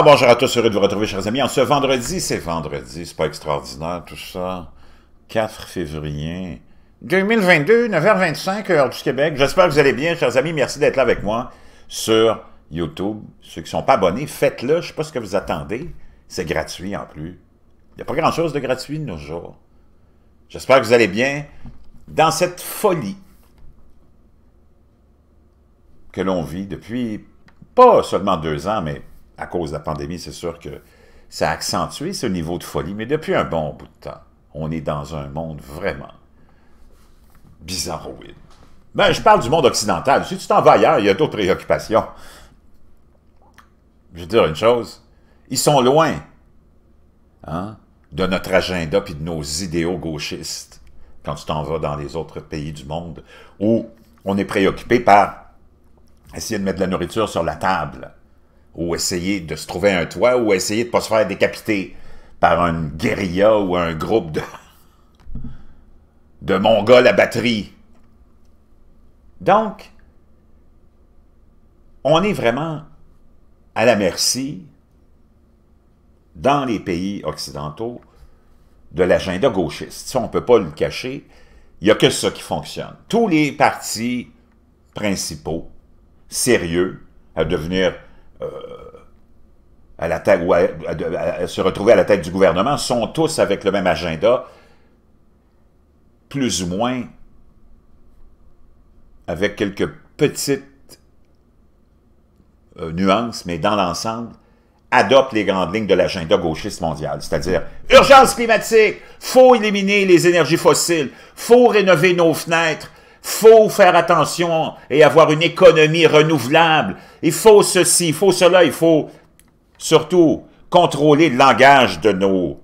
bonjour à tous, heureux de vous retrouver, chers amis. En ce vendredi, c'est vendredi, c'est pas extraordinaire tout ça. 4 février 2022, 9h25, heure du Québec. J'espère que vous allez bien, chers amis. Merci d'être là avec moi sur YouTube. Ceux qui sont pas abonnés, faites-le. Je sais pas ce que vous attendez. C'est gratuit en plus. Il n'y a pas grand-chose de gratuit de nos jours. J'espère que vous allez bien dans cette folie que l'on vit depuis pas seulement deux ans, mais à cause de la pandémie, c'est sûr que ça a accentué ce niveau de folie, mais depuis un bon bout de temps, on est dans un monde vraiment bizarroïde. Ben, je parle du monde occidental. Si tu t'en vas ailleurs, il y a d'autres préoccupations. Je veux dire une chose, ils sont loin hein, de notre agenda et de nos idéaux gauchistes quand tu t'en vas dans les autres pays du monde où on est préoccupé par essayer de mettre de la nourriture sur la table ou essayer de se trouver un toit, ou essayer de pas se faire décapiter par une guérilla ou un groupe de, de Mongols à batterie. Donc, on est vraiment à la merci, dans les pays occidentaux, de l'agenda gauchiste. Si on ne peut pas le cacher. Il n'y a que ça qui fonctionne. Tous les partis principaux, sérieux, à devenir euh, à la tête, ou à, se retrouver à la tête du gouvernement, sont tous avec le même agenda, plus ou moins avec quelques petites euh, nuances, mais dans l'ensemble, adoptent les grandes lignes de l'agenda gauchiste mondial, c'est-à-dire urgence climatique, faut éliminer les énergies fossiles, faut rénover nos fenêtres, faut faire attention et avoir une économie renouvelable. Il faut ceci, il faut cela, il faut surtout contrôler le langage de nos,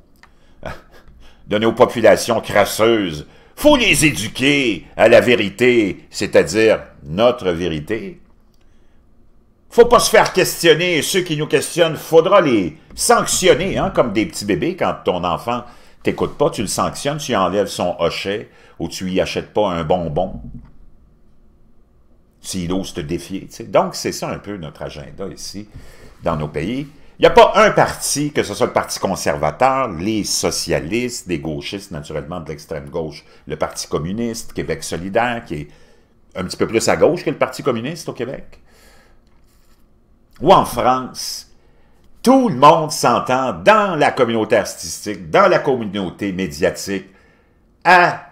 de nos populations crasseuses. Il faut les éduquer à la vérité, c'est-à-dire notre vérité. Il ne faut pas se faire questionner. Ceux qui nous questionnent, il faudra les sanctionner, hein, comme des petits bébés quand ton enfant t'écoute pas, tu le sanctionnes, tu enlèves son hochet, ou tu y achètes pas un bonbon s'il ose te défier. Donc, c'est ça un peu notre agenda ici, dans nos pays. Il n'y a pas un parti, que ce soit le Parti conservateur, les socialistes, les gauchistes, naturellement, de l'extrême gauche, le Parti communiste, Québec solidaire, qui est un petit peu plus à gauche que le Parti communiste au Québec. Ou en France, tout le monde s'entend dans la communauté artistique, dans la communauté médiatique, à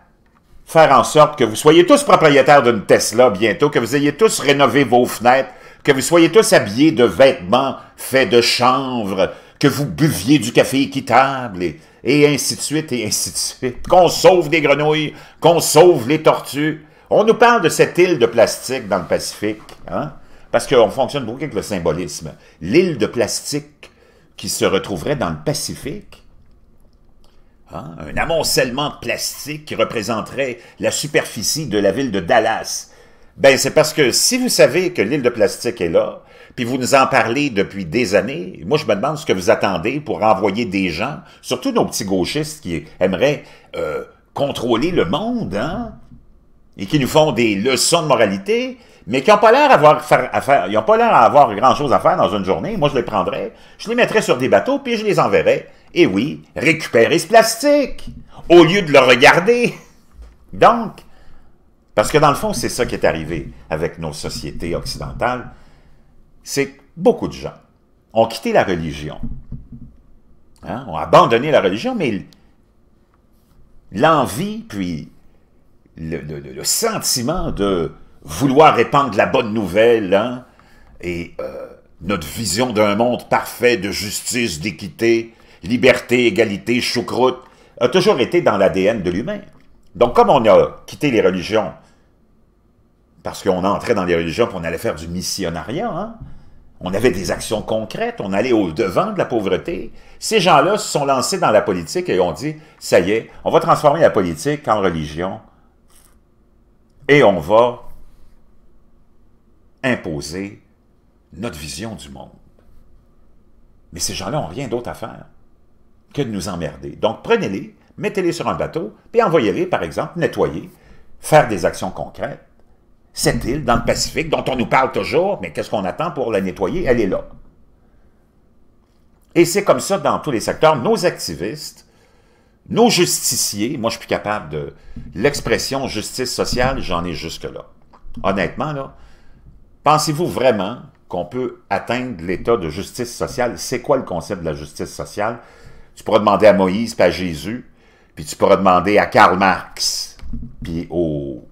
faire en sorte que vous soyez tous propriétaires d'une Tesla bientôt, que vous ayez tous rénové vos fenêtres, que vous soyez tous habillés de vêtements faits de chanvre, que vous buviez du café équitable et, ainsi de suite et ainsi de suite. Qu'on sauve des grenouilles, qu'on sauve les tortues. On nous parle de cette île de plastique dans le Pacifique, hein? parce qu'on fonctionne beaucoup avec le symbolisme. L'île de plastique qui se retrouverait dans le Pacifique, Hein, un amoncellement de plastique qui représenterait la superficie de la ville de Dallas. Ben, c'est parce que si vous savez que l'île de plastique est là, puis vous nous en parlez depuis des années, moi je me demande ce que vous attendez pour envoyer des gens, surtout nos petits gauchistes qui aimeraient euh, contrôler le monde, hein, et qui nous font des leçons de moralité, mais qui n'ont pas l'air avoir à ont pas l'air avoir grand-chose à faire dans une journée. Moi, je les prendrais, je les mettrais sur des bateaux, puis je les enverrais. Et oui, récupérer ce plastique au lieu de le regarder. Donc, parce que dans le fond, c'est ça qui est arrivé avec nos sociétés occidentales, c'est que beaucoup de gens ont quitté la religion, hein? ont abandonné la religion, mais l'envie, puis le, sentiment de vouloir répandre la bonne nouvelle hein, et euh, notre vision d'un monde parfait de justice, d'équité, liberté, égalité, choucroute, a toujours été dans l'ADN de l'humain. Donc comme on a quitté les religions, parce qu'on entrait dans les religions pour on allait faire du missionnariat, hein, on avait des actions concrètes, on allait au-devant de la pauvreté. Ces gens-là se sont lancés dans la politique et ont dit, ça y est, on va transformer la politique en religion et on va imposer notre vision du monde. Mais ces gens-là n'ont rien d'autre à faire que de nous emmerder. Donc prenez-les, mettez-les sur un bateau, puis envoyez-les, par exemple, nettoyer, faire des actions concrètes. Cette île dans le Pacifique dont on nous parle toujours, mais qu'est-ce qu'on attend pour la nettoyer? Elle est là. Et c'est comme ça dans tous les secteurs. Nos activistes, nos justiciers, moi je suis plus capable de l'expression justice sociale, j'en ai jusque-là. Honnêtement, là, Pensez-vous vraiment qu'on peut atteindre l'état de justice sociale? C'est quoi le concept de la justice sociale? Tu pourras demander à Moïse, puis à Jésus, puis tu pourras demander à Karl Marx, puis aux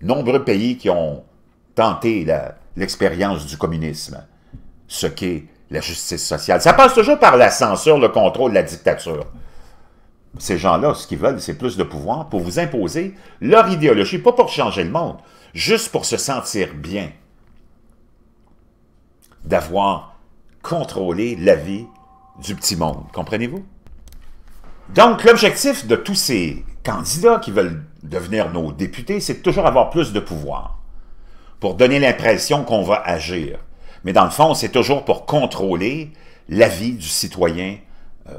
nombreux pays qui ont tenté l'expérience du communisme, ce qu'est la justice sociale. Ça passe toujours par la censure, le contrôle, la dictature. Ces gens-là, ce qu'ils veulent, c'est plus de pouvoir pour vous imposer leur idéologie, pas pour changer le monde, juste pour se sentir bien d'avoir contrôlé la vie du petit monde. Comprenez-vous? Donc, l'objectif de tous ces candidats qui veulent devenir nos députés, c'est toujours avoir plus de pouvoir pour donner l'impression qu'on va agir. Mais dans le fond, c'est toujours pour contrôler la vie du citoyen euh,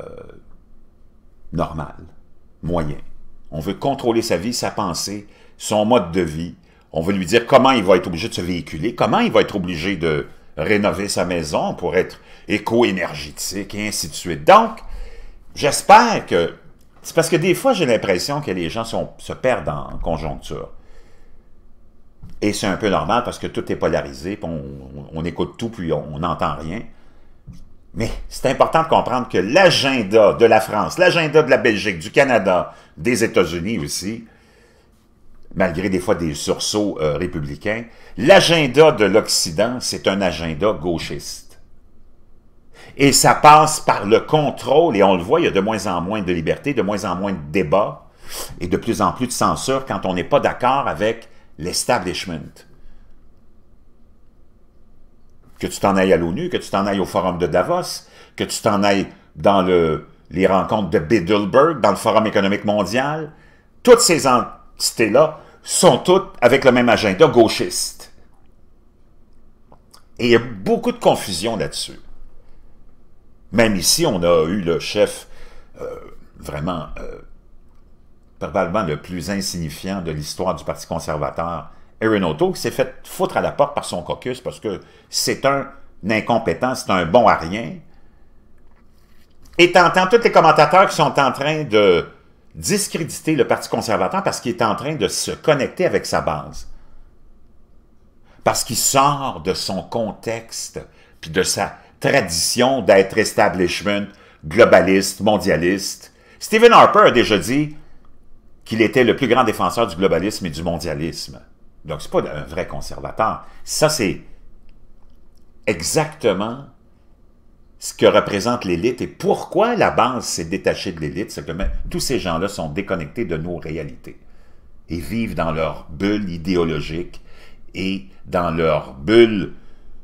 normal, moyen. On veut contrôler sa vie, sa pensée, son mode de vie. On veut lui dire comment il va être obligé de se véhiculer, comment il va être obligé de rénover sa maison pour être éco-énergétique et ainsi de suite. Donc, j'espère que... C'est parce que des fois, j'ai l'impression que les gens se perdent en conjoncture. Et c'est un peu normal parce que tout est polarisé, on, on écoute tout, puis on n'entend rien. Mais c'est important de comprendre que l'agenda de la France, l'agenda de la Belgique, du Canada, des États-Unis aussi, malgré des fois des sursauts euh, républicains, l'agenda de l'Occident, c'est un agenda gauchiste. Et ça passe par le contrôle, et on le voit, il y a de moins en moins de liberté, de moins en moins de débats, et de plus en plus de censure quand on n'est pas d'accord avec l'establishment. Que tu t'en ailles à l'ONU, que tu t'en ailles au Forum de Davos, que tu t'en ailles dans les rencontres de Biddleberg, dans le Forum économique mondial, toutes ces entités-là sont toutes avec le même agenda gauchiste. Et il y a beaucoup de confusion là-dessus. Même ici, on a eu le chef euh, vraiment, probablement euh, le plus insignifiant de l'histoire du Parti conservateur, Erin O'Toole, qui s'est fait foutre à la porte par son caucus parce que c'est un incompétent, c'est un bon à rien. Et t'entends tous les commentateurs qui sont en train de discréditer le Parti conservateur parce qu'il est en train de se connecter avec sa base. Parce qu'il sort de son contexte, puis de sa tradition d'être establishment, globaliste, mondialiste. Stephen Harper a déjà dit qu'il était le plus grand défenseur du globalisme et du mondialisme. Donc, c'est pas un vrai conservateur. Ça, c'est exactement ce que représente l'élite et pourquoi la base s'est détachée de l'élite, c'est que tous ces gens-là sont déconnectés de nos réalités et vivent dans leur bulle idéologique et dans leur bulle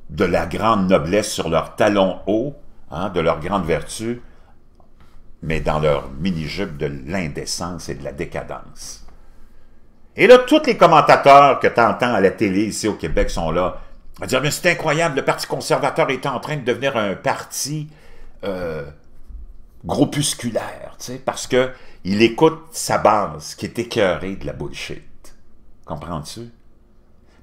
de la grande noblesse sur leurs talons hauts, hein, de leur grande vertu, mais dans leur mini-jupe de l'indécence et de la décadence. Et là, tous les commentateurs que tu entends à la télé ici au Québec sont là. On va dire, mais c'est incroyable, le Parti conservateur est en train de devenir un parti euh, groupusculaire, parce que il écoute sa base qui est écœurée de la bullshit. Comprends-tu?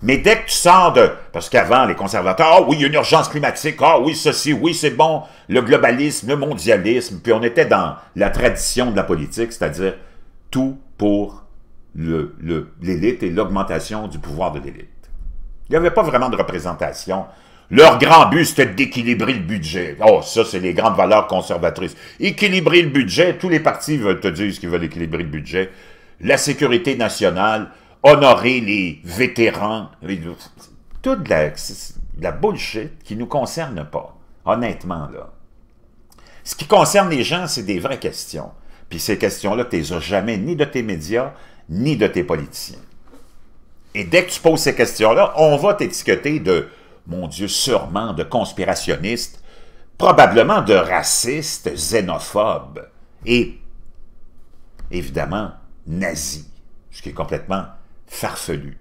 Mais dès que tu sors de... Parce qu'avant, les conservateurs, ah oui, il y a une urgence climatique, ah oui, ceci, oui, c'est bon, le globalisme, le mondialisme, puis on était dans la tradition de la politique, c'est-à-dire tout pour l'élite et l'augmentation du pouvoir de l'élite. Il n'y avait pas vraiment de représentation. Leur grand but, c'était d'équilibrer le budget. Oh, ça, c'est les grandes valeurs conservatrices. Équilibrer le budget, tous les partis veulent te dire ce qu'ils veulent équilibrer le budget. La sécurité nationale, honorer les vétérans, toute la, bullshit qui ne nous concerne pas, honnêtement, là. Ce qui concerne les gens, c'est des vraies questions. Puis ces questions-là, tu les as jamais ni de tes médias, ni de tes politiciens. Et dès que tu poses ces questions-là, on va t'étiqueter de, mon Dieu, sûrement de conspirationniste, probablement de raciste, xénophobe et, évidemment, nazi, ce qui est complètement farfelu.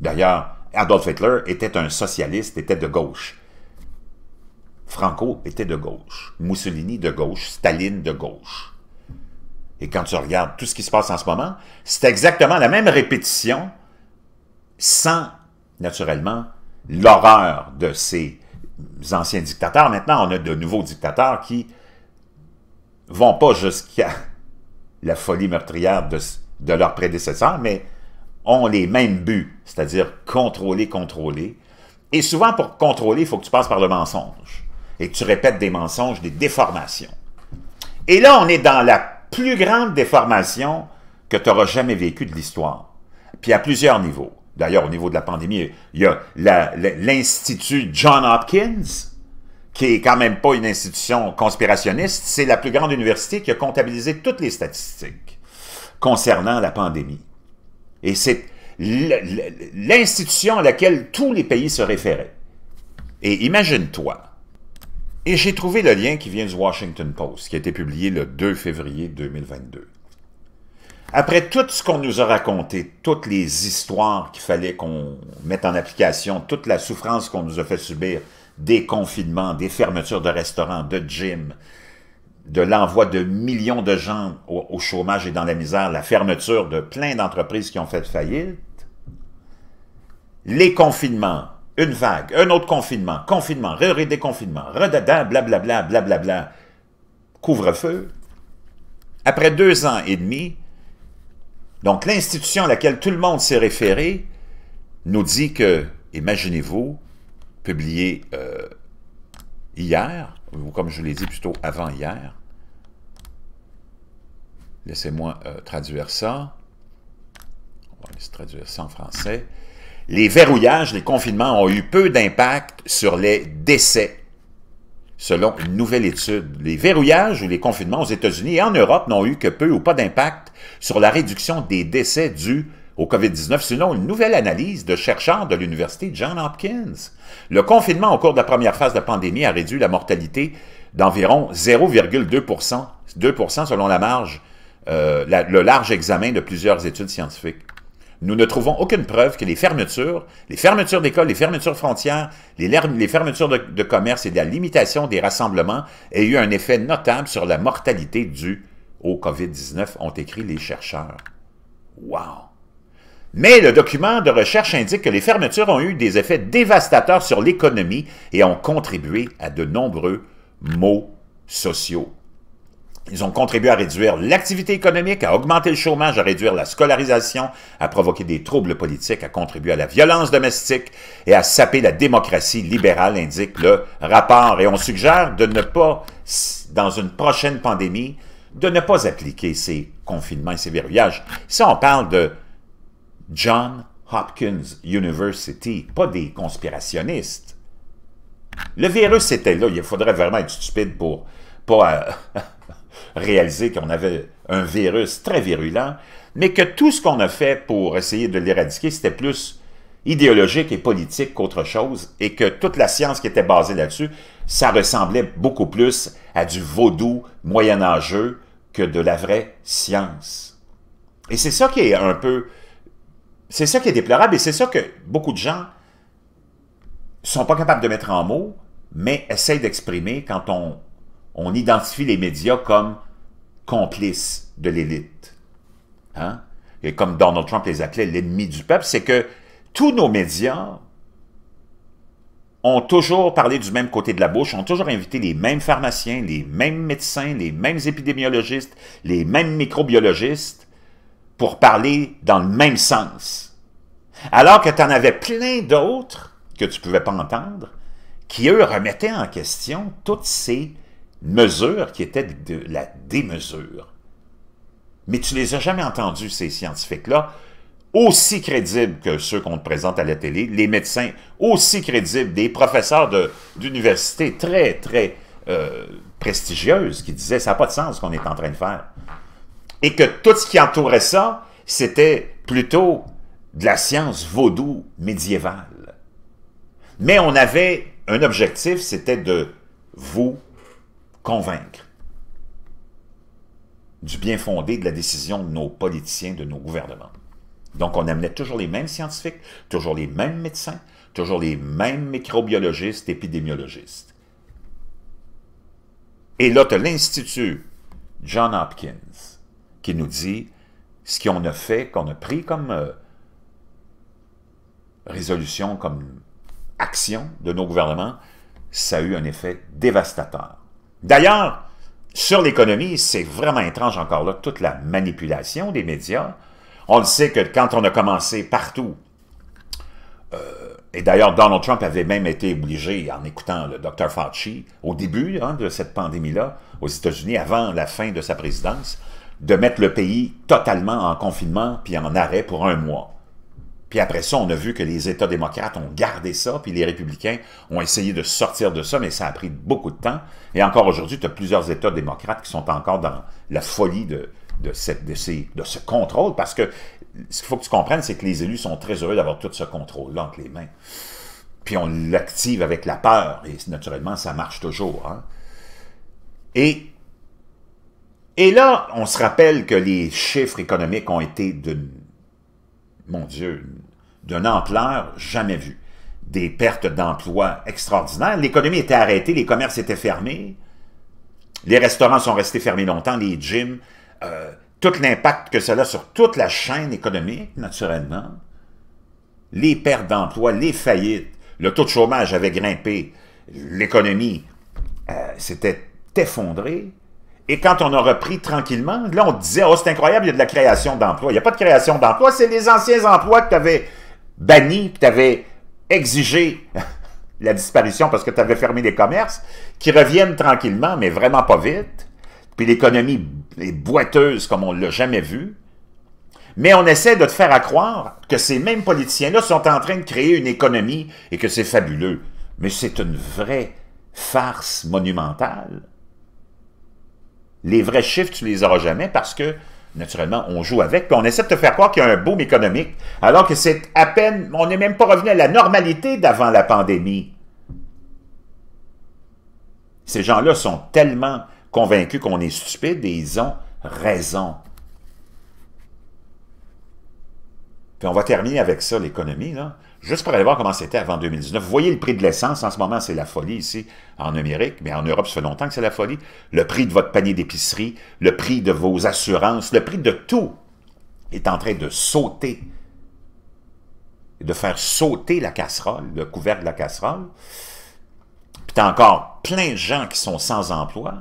D'ailleurs, Adolf Hitler était un socialiste, était de gauche. Franco était de gauche, Mussolini de gauche, Staline de gauche. Et quand tu regardes tout ce qui se passe en ce moment, c'est exactement la même répétition sans, naturellement, l'horreur de ces anciens dictateurs. Maintenant, on a de nouveaux dictateurs qui vont pas jusqu'à la folie meurtrière de, de leurs prédécesseurs, mais ont les mêmes buts, c'est-à-dire contrôler, contrôler. Et souvent, pour contrôler, il faut que tu passes par le mensonge et que tu répètes des mensonges, des déformations. Et là, on est dans la plus grande déformation que tu auras jamais vécue de l'histoire, puis à plusieurs niveaux. D'ailleurs, au niveau de la pandémie, il y a l'Institut John Hopkins, qui est quand même pas une institution conspirationniste, c'est la plus grande université qui a comptabilisé toutes les statistiques concernant la pandémie. Et c'est l'institution à laquelle tous les pays se référaient. Et imagine-toi, et j'ai trouvé le lien qui vient du Washington Post, qui a été publié le 2 février 2022. Après tout ce qu'on nous a raconté, toutes les histoires qu'il fallait qu'on mette en application, toute la souffrance qu'on nous a fait subir, des confinements, des fermetures de restaurants, de gyms, de l'envoi de millions de gens au, chômage et dans la misère, la fermeture de plein d'entreprises qui ont fait faillite, les confinements, une vague, un autre confinement, confinement, déconfinement, redada, blablabla, blablabla, couvre-feu. Après deux ans et demi, donc, l'institution à laquelle tout le monde s'est référé nous dit que, imaginez-vous, publié euh, hier, ou comme je l'ai dit plutôt avant hier, laissez-moi euh, traduire ça, on va laisser traduire ça en français, les verrouillages, les confinements ont eu peu d'impact sur les décès selon une nouvelle étude. Les verrouillages ou les confinements aux États-Unis et en Europe n'ont eu que peu ou pas d'impact sur la réduction des décès dus au COVID-19, selon une nouvelle analyse de chercheurs de l'Université Johns Hopkins. Le confinement au cours de la première phase de la pandémie a réduit la mortalité d'environ 0,2 2 selon la marge, euh, le large examen de plusieurs études scientifiques. Nous ne trouvons aucune preuve que les fermetures, les fermetures d'écoles, les fermetures frontières, les, fermetures de, commerce et la limitation des rassemblements aient eu un effet notable sur la mortalité due au COVID-19, ont écrit les chercheurs. Wow! Mais le document de recherche indique que les fermetures ont eu des effets dévastateurs sur l'économie et ont contribué à de nombreux maux sociaux. Ils ont contribué à réduire l'activité économique, à augmenter le chômage, à réduire la scolarisation, à provoquer des troubles politiques, à contribuer à la violence domestique et à saper la démocratie libérale, indique le rapport. Et on suggère de ne pas, dans une prochaine pandémie, de ne pas appliquer ces confinements et ces verrouillages. Ça, on parle de John Hopkins University, pas des conspirationnistes. Le virus était là, il faudrait vraiment être stupide pour pas réaliser qu'on avait un virus très virulent, mais que tout ce qu'on a fait pour essayer de l'éradiquer, c'était plus idéologique et politique qu'autre chose, et que toute la science qui était basée là-dessus, ça ressemblait beaucoup plus à du vaudou moyenâgeux que de la vraie science. Et c'est ça qui est un peu... C'est ça qui est déplorable, et c'est ça que beaucoup de gens sont pas capables de mettre en mots, mais essayent d'exprimer quand on, on identifie les médias comme complices de l'élite. Hein? Et comme Donald Trump les appelait l'ennemi du peuple, c'est que tous nos médias ont toujours parlé du même côté de la bouche, ont toujours invité les mêmes pharmaciens, les mêmes médecins, les mêmes épidémiologistes, les mêmes microbiologistes pour parler dans le même sens. Alors que tu en avais plein d'autres que tu ne pouvais pas entendre, qui, eux, remettaient en question toutes ces mesure qui était de la démesure. Mais tu les as jamais entendus, ces scientifiques-là, aussi crédibles que ceux qu'on te présente à la télé, les médecins aussi crédibles, des professeurs d'université très, très euh, prestigieuses qui disaient « ça n'a pas de sens ce qu'on est en train de faire ». Et que tout ce qui entourait ça, c'était plutôt de la science vaudou médiévale. Mais on avait un objectif, c'était de vous convaincre du bien fondé de la décision de nos politiciens, de nos gouvernements. Donc, on amenait toujours les mêmes scientifiques, toujours les mêmes médecins, toujours les mêmes microbiologistes, épidémiologistes. Et là, tu as l'Institut John Hopkins qui nous dit ce qu'on a fait, qu'on a pris comme euh, résolution, comme action de nos gouvernements, ça a eu un effet dévastateur. D'ailleurs, sur l'économie, c'est vraiment étrange encore là, toute la manipulation des médias. On le sait que quand on a commencé partout, euh, et d'ailleurs Donald Trump avait même été obligé, en écoutant le Dr Fauci, au début hein, de cette pandémie-là, aux États-Unis, avant la fin de sa présidence, de mettre le pays totalement en confinement puis en arrêt pour un mois. Et après ça, on a vu que les États démocrates ont gardé ça, puis les républicains ont essayé de sortir de ça, mais ça a pris beaucoup de temps. Et encore aujourd'hui, tu as plusieurs États démocrates qui sont encore dans la folie de, cette, de ce contrôle, parce que ce qu'il faut que tu comprennes, c'est que les élus sont très heureux d'avoir tout ce contrôle-là entre les mains. Puis on l'active avec la peur, et naturellement, ça marche toujours. Hein. Et et là, on se rappelle que les chiffres économiques ont été de, mon Dieu, d'une ampleur jamais vue. Des pertes d'emplois extraordinaires. L'économie était arrêtée, les commerces étaient fermés. Les restaurants sont restés fermés longtemps, les gyms. Euh, tout l'impact que cela a sur toute la chaîne économique, naturellement. Les pertes d'emplois, les faillites. Le taux de chômage avait grimpé. L'économie euh, s'était effondrée. Et quand on a repris tranquillement, là, on disait, oh, c'est incroyable, il y a de la création d'emplois. Il n'y a pas de création d'emplois, c'est les anciens emplois que tu avais banni, puis tu avais exigé la disparition parce que tu avais fermé des commerces, qui reviennent tranquillement, mais vraiment pas vite. Puis l'économie est boiteuse comme on ne l'a jamais vu. Mais on essaie de te faire croire que ces mêmes politiciens-là sont en train de créer une économie et que c'est fabuleux. Mais c'est une vraie farce monumentale. Les vrais chiffres, tu les auras jamais parce que naturellement, on joue avec, puis on essaie de te faire croire qu'il y a un boom économique, alors que c'est à peine, on n'est même pas revenu à la normalité d'avant la pandémie. Ces gens-là sont tellement convaincus qu'on est stupide et ils ont raison. Puis on va terminer avec ça, l'économie. Là juste pour aller voir comment c'était avant 2019. Vous voyez le prix de l'essence, en ce moment, c'est la folie ici, en Amérique, mais en Europe, ça fait longtemps que c'est la folie. Le prix de votre panier d'épicerie, le prix de vos assurances, le prix de tout est en train de sauter, de faire sauter la casserole, le couvercle de la casserole. Puis t'as encore plein de gens qui sont sans emploi.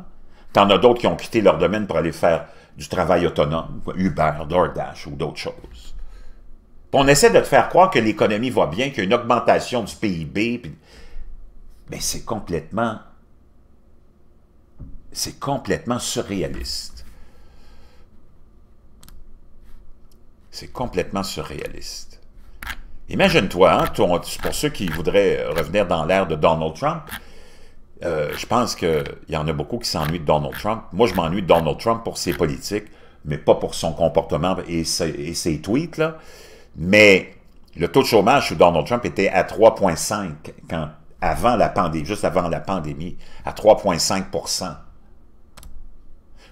en as d'autres qui ont quitté leur domaine pour aller faire du travail autonome, Uber, DoorDash ou d'autres choses. On essaie de te faire croire que l'économie voit bien, qu'il y a une augmentation du PIB. Mais c'est complètement... C'est complètement surréaliste. C'est complètement surréaliste. Imagine-toi, hein, pour ceux qui voudraient euh, revenir dans l'ère de Donald Trump, euh, je pense qu'il y en a beaucoup qui s'ennuient de Donald Trump. Moi, je m'ennuie de Donald Trump pour ses politiques, mais pas pour son comportement et ses, et ses tweets. Là. Mais le taux de chômage sous Donald Trump était à 3,5 quand avant la pandémie, juste avant la pandémie, à 3,5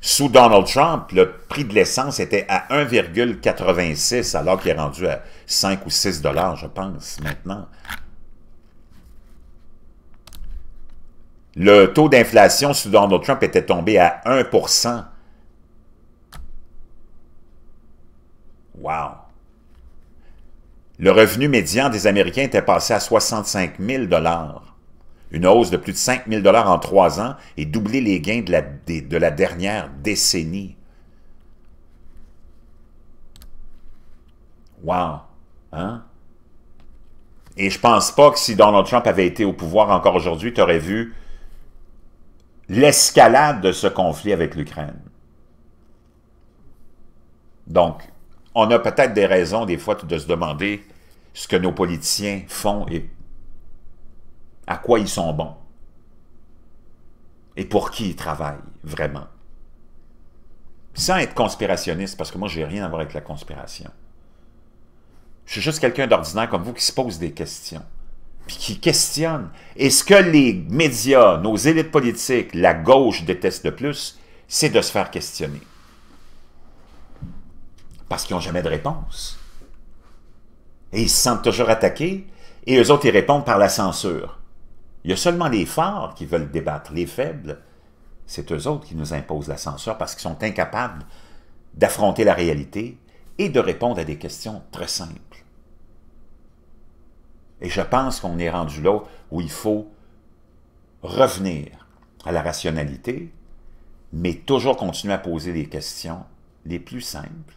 Sous Donald Trump, le prix de l'essence était à 1,86 alors qu'il est rendu à 5 ou 6 dollars, je pense, maintenant. Le taux d'inflation sous Donald Trump était tombé à 1 Wow! Le revenu médian des Américains était passé à 65 000 une hausse de plus de 5 000 en trois ans et doublé les gains de la, dernière décennie. Wow! Hein? Et je pense pas que si Donald Trump avait été au pouvoir encore aujourd'hui, tu aurais vu l'escalade de ce conflit avec l'Ukraine. Donc, on a peut-être des raisons, des fois, de se demander ce que nos politiciens font et à quoi ils sont bons. Et pour qui ils travaillent, vraiment. Sans être conspirationniste, parce que moi, j'ai rien à voir avec la conspiration. Je suis juste quelqu'un d'ordinaire comme vous qui se pose des questions. Puis qui questionne. Et ce que les médias, nos élites politiques, la gauche détestent de plus, c'est de se faire questionner parce qu'ils n'ont jamais de réponse. Et ils se sentent toujours attaqués, et eux autres, ils répondent par la censure. Il y a seulement les forts qui veulent débattre, les faibles, c'est eux autres qui nous imposent la censure parce qu'ils sont incapables d'affronter la réalité et de répondre à des questions très simples. Et je pense qu'on est rendu là où il faut revenir à la rationalité, mais toujours continuer à poser les questions les plus simples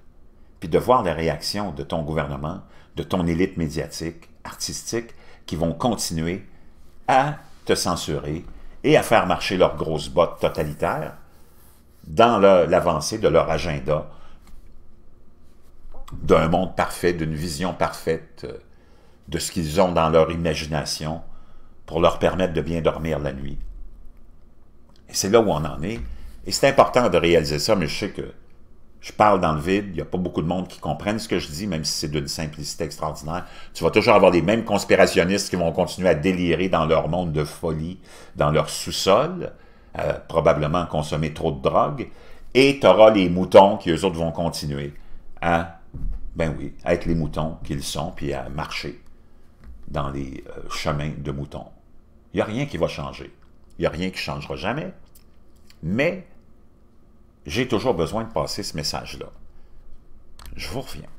puis de voir les réactions de ton gouvernement, de ton élite médiatique, artistique, qui vont continuer à te censurer et à faire marcher leurs grosses bottes totalitaires dans l'avancée de leur agenda d'un monde parfait, d'une vision parfaite euh, de ce qu'ils ont dans leur imagination pour leur permettre de bien dormir la nuit. Et c'est là où on en est. Et c'est important de réaliser ça, mais je sais que je parle dans le vide, il n'y a pas beaucoup de monde qui comprennent ce que je dis, même si c'est d'une simplicité extraordinaire. Tu vas toujours avoir les mêmes conspirationnistes qui vont continuer à délirer dans leur monde de folie, dans leur sous-sol, euh, probablement consommer trop de drogue, et tu auras les moutons qui, eux autres, vont continuer à, ben oui, à être les moutons qu'ils sont, puis à marcher dans les euh, chemins de moutons. Il n'y a rien qui va changer. Il n'y a rien qui changera jamais. Mais j'ai toujours besoin de passer ce message-là. Je vous reviens.